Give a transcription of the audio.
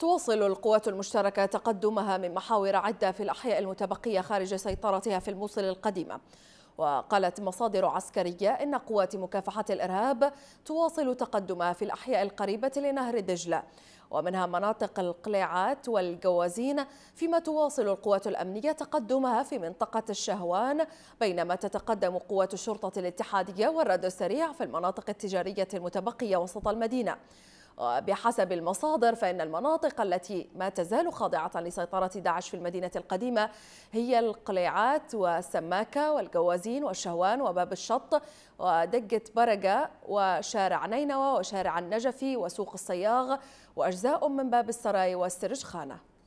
تواصل القوات المشتركة تقدمها من محاور عدة في الأحياء المتبقية خارج سيطرتها في الموصل القديمة وقالت مصادر عسكرية إن قوات مكافحة الإرهاب تواصل تقدمها في الأحياء القريبة لنهر دجلة ومنها مناطق القليعات والجوازين فيما تواصل القوات الأمنية تقدمها في منطقة الشهوان بينما تتقدم قوات الشرطة الاتحادية والرد السريع في المناطق التجارية المتبقية وسط المدينة بحسب المصادر فإن المناطق التي ما تزال خاضعة لسيطرة داعش في المدينة القديمة هي القليعات والسماكة والجوازين والشهوان وباب الشط ودقة برقة وشارع نينوى وشارع النجفي وسوق الصياغ وأجزاء من باب السراي والسرج خانة